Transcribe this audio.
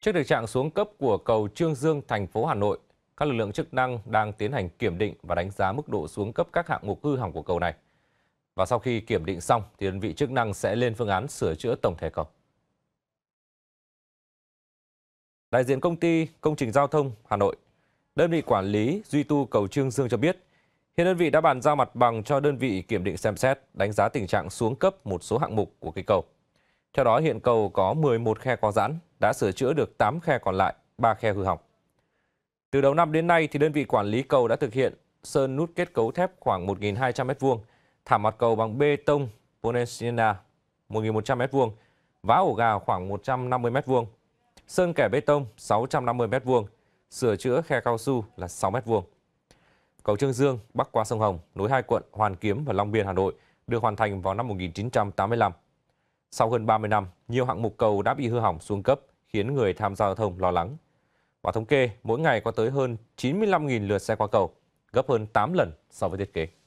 Trước thực trạng xuống cấp của cầu Trương Dương, thành phố Hà Nội, các lực lượng chức năng đang tiến hành kiểm định và đánh giá mức độ xuống cấp các hạng mục hư hỏng của cầu này. Và sau khi kiểm định xong thì đơn vị chức năng sẽ lên phương án sửa chữa tổng thể cầu. Đại diện công ty Công trình Giao thông Hà Nội, đơn vị quản lý duy tu cầu Trương Dương cho biết, hiện đơn vị đã bàn giao mặt bằng cho đơn vị kiểm định xem xét, đánh giá tình trạng xuống cấp một số hạng mục của cây cầu. Theo đó, hiện cầu có 11 khe có giãn, đã sửa chữa được 8 khe còn lại, 3 khe hư hỏng. Từ đầu năm đến nay, thì đơn vị quản lý cầu đã thực hiện sơn nút kết cấu thép khoảng 1.200 m2, thảm mặt cầu bằng bê tông Ponensiana 1.100 m2, vá ổ gà khoảng 150 m2, sơn kẻ bê tông 650 m2, sửa chữa khe cao su là 6 m2. Cầu Trương Dương bắc qua sông Hồng, nối hai quận Hoàn Kiếm và Long Biên Hà Nội được hoàn thành vào năm 1985. Sau hơn 30 năm, nhiều hạng mục cầu đã bị hư hỏng xuống cấp, khiến người tham gia giao thông lo lắng. Và thống kê, mỗi ngày có tới hơn 95.000 lượt xe qua cầu, gấp hơn 8 lần so với thiết kế.